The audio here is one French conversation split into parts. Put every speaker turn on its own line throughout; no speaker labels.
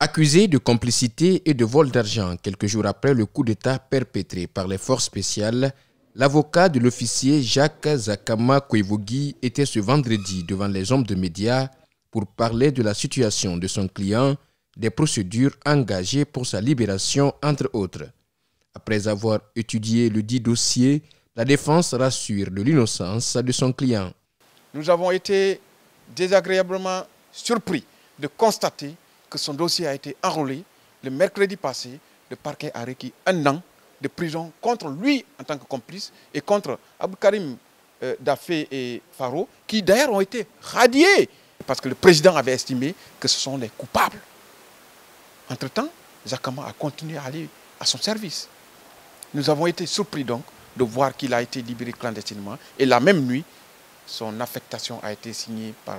Accusé de complicité et de vol d'argent quelques jours après le coup d'État perpétré par les forces spéciales, l'avocat de l'officier Jacques Zakama Kwevogi était ce vendredi devant les hommes de médias pour parler de la situation de son client, des procédures engagées pour sa libération, entre autres. Après avoir étudié le dit dossier, la défense rassure de l'innocence de son client.
Nous avons été désagréablement surpris de constater son dossier a été enrôlé, le mercredi passé, le parquet a requis un an de prison contre lui en tant que complice et contre Abou Karim euh, Dafé et Faro, qui d'ailleurs ont été radiés parce que le président avait estimé que ce sont les coupables. Entre-temps, Zakama a continué à aller à son service. Nous avons été surpris donc de voir qu'il a été libéré clandestinement et la même nuit, son affectation a été signée par,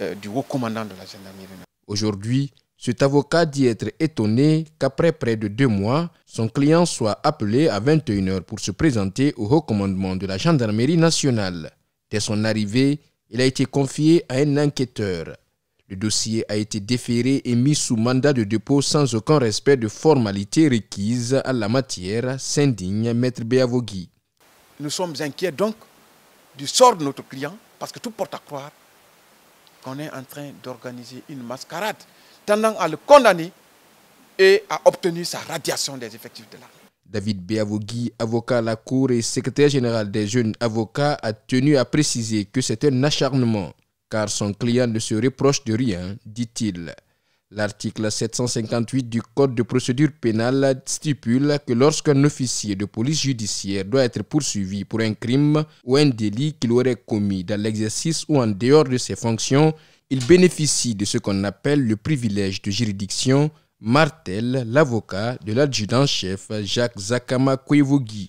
euh, du haut commandant de la gendarmerie.
Aujourd'hui, cet avocat dit être étonné qu'après près de deux mois, son client soit appelé à 21h pour se présenter au haut commandement de la gendarmerie nationale. Dès son arrivée, il a été confié à un enquêteur. Le dossier a été déféré et mis sous mandat de dépôt sans aucun respect de formalités requises à la matière, s'indigne Maître Béavogui.
Nous sommes inquiets donc du sort de notre client parce que tout porte à croire qu'on est en train d'organiser une mascarade tendant à le condamner et à obtenir sa radiation des effectifs de l'armée.
David Béavogui, avocat à la Cour et secrétaire général des jeunes avocats, a tenu à préciser que c'est un acharnement, car son client ne se reproche de rien, dit-il. L'article 758 du Code de procédure pénale stipule que lorsqu'un officier de police judiciaire doit être poursuivi pour un crime ou un délit qu'il aurait commis dans l'exercice ou en dehors de ses fonctions, il bénéficie de ce qu'on appelle le privilège de juridiction, Martel, l'avocat de l'adjudant-chef Jacques Zakama Koevogui.